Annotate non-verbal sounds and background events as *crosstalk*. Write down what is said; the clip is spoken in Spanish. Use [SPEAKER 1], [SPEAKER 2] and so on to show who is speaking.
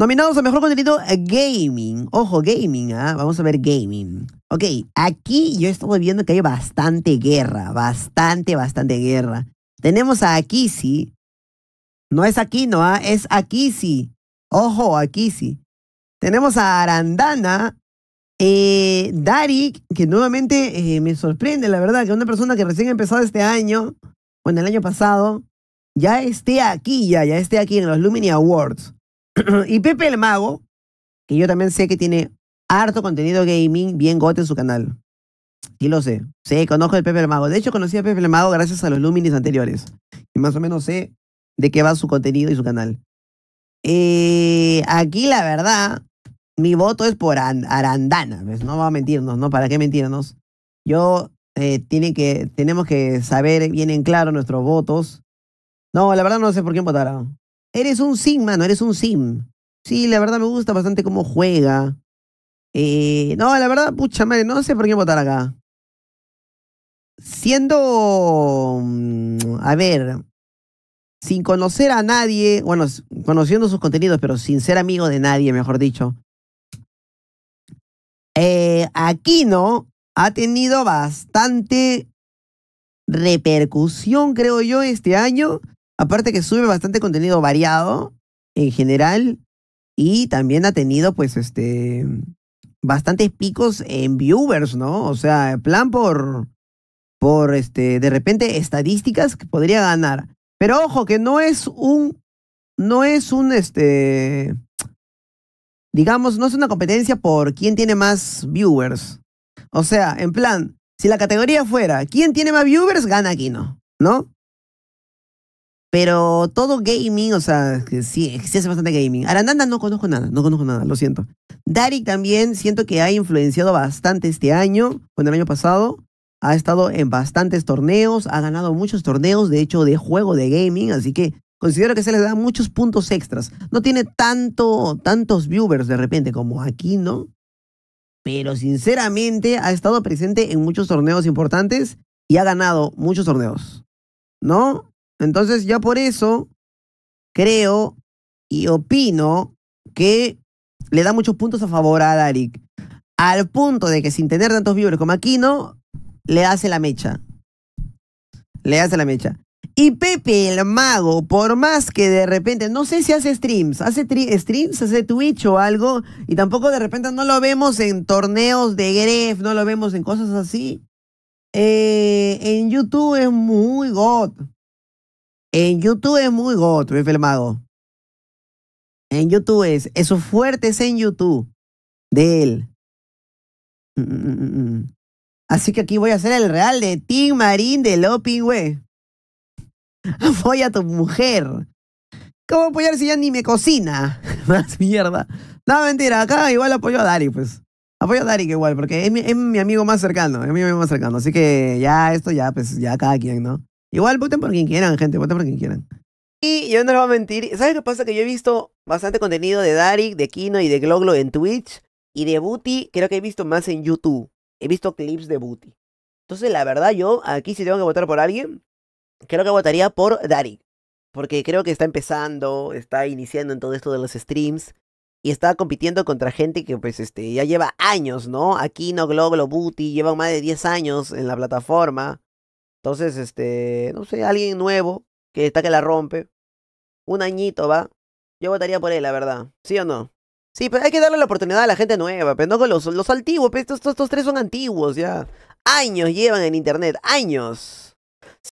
[SPEAKER 1] Nominados a mejor contenido gaming. Ojo, gaming, ¿ah? Vamos a ver gaming. Ok, aquí yo estuve viendo que hay bastante guerra. Bastante, bastante guerra. Tenemos a Akisi. No es Aquino, ¿ah? Es Akisi. Ojo, Akisi. Tenemos a Arandana. Eh, Darik, que nuevamente eh, me sorprende, la verdad, que una persona que recién ha empezado este año, o en el año pasado, ya esté aquí, ya, ya esté aquí en los Lumini Awards. *clears throat* y Pepe el Mago, que yo también sé que tiene harto contenido gaming bien gote en su canal. Sí lo sé. Sí, conozco el Pepe el Mago. De hecho, conocí a Pepe el Mago gracias a los Luminis anteriores. Y más o menos sé de qué va su contenido y su canal. Eh, aquí, la verdad, mi voto es por Arandana. Pues no va a mentirnos, ¿no? ¿Para qué mentirnos? Yo, eh, que, tenemos que saber bien en claro nuestros votos. No, la verdad no sé por quién votar. Eres un sim, mano, eres un sim. Sí, la verdad me gusta bastante cómo juega. Eh, no, la verdad, pucha madre, no sé por qué votar acá. Siendo, mm, a ver, sin conocer a nadie, bueno, conociendo sus contenidos, pero sin ser amigo de nadie, mejor dicho. Eh, Aquino ha tenido bastante repercusión, creo yo, este año Aparte que sube bastante contenido variado en general y también ha tenido pues este bastantes picos en viewers, ¿no? O sea, en plan por por este de repente estadísticas que podría ganar. Pero ojo que no es un no es un este digamos, no es una competencia por quién tiene más viewers. O sea, en plan, si la categoría fuera quién tiene más viewers, gana ¿no? ¿no? Pero todo gaming, o sea, sí, sí hace bastante gaming. Arandanda no conozco nada, no conozco nada, lo siento. Darik también siento que ha influenciado bastante este año, con el año pasado. Ha estado en bastantes torneos, ha ganado muchos torneos, de hecho, de juego de gaming, así que considero que se le da muchos puntos extras. No tiene tanto, tantos viewers de repente como aquí, ¿no? Pero sinceramente ha estado presente en muchos torneos importantes y ha ganado muchos torneos, ¿no? Entonces ya por eso creo y opino que le da muchos puntos a favor a Darik. Al punto de que sin tener tantos víveres como Aquino, le hace la mecha. Le hace la mecha. Y Pepe el Mago, por más que de repente, no sé si hace streams, hace streams, hace Twitch o algo, y tampoco de repente no lo vemos en torneos de Gref, no lo vemos en cosas así. Eh, en YouTube es muy god, en YouTube es muy goto, mi filmado. En YouTube es. Eso fuerte es en YouTube. De él. Mm, mm, mm, Así que aquí voy a hacer el real de Tim Marín de güey. *laughs* Apoya a tu mujer. ¿Cómo apoyar si ya ni me cocina? *laughs* Más mierda. No, mentira, acá igual apoyo a Dari, pues. Apoyo a Dari igual, porque es mi, es mi, amigo más cercano, es mi amigo más cercano. Así que ya esto ya, pues ya cada quien, ¿no? Igual voten por quien quieran, gente, voten por quien quieran. Y yo no les voy a mentir, ¿sabes qué pasa? Que yo he visto bastante contenido de Darik, de Kino y de Gloglo en Twitch. Y de Booty, creo que he visto más en YouTube. He visto clips de Booty. Entonces, la verdad, yo aquí si tengo que votar por alguien, creo que votaría por Darik. Porque creo que está empezando, está iniciando en todo esto de los streams. Y está compitiendo contra gente que pues este ya lleva años, ¿no? Kino, Gloglo, Booty, llevan más de 10 años en la plataforma. Entonces, este, no sé, alguien nuevo que está que la rompe. Un añito, ¿va? Yo votaría por él, la verdad. ¿Sí o no? Sí, pero hay que darle la oportunidad a la gente nueva, pero no con los, los antiguos, pues, estos, estos tres son antiguos ya. Años llevan en internet, años.